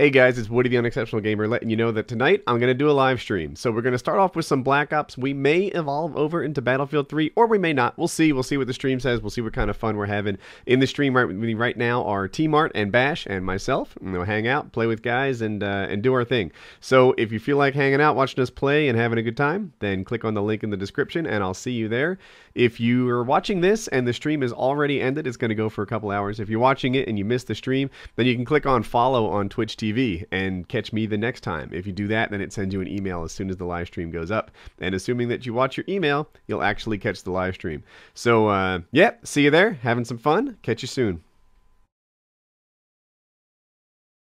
Hey guys, it's Woody the Unexceptional Gamer letting you know that tonight I'm going to do a live stream. So we're going to start off with some Black Ops. We may evolve over into Battlefield 3 or we may not. We'll see. We'll see what the stream says. We'll see what kind of fun we're having. In the stream right with me right now are T-Mart and Bash and myself. And we'll hang out, play with guys, and, uh, and do our thing. So if you feel like hanging out, watching us play, and having a good time, then click on the link in the description and I'll see you there. If you are watching this and the stream is already ended, it's going to go for a couple hours. If you're watching it and you missed the stream, then you can click on follow on Twitch TV TV and catch me the next time. If you do that, then it sends you an email as soon as the live stream goes up. And assuming that you watch your email, you'll actually catch the live stream. So, uh, yeah, see you there. Having some fun. Catch you soon.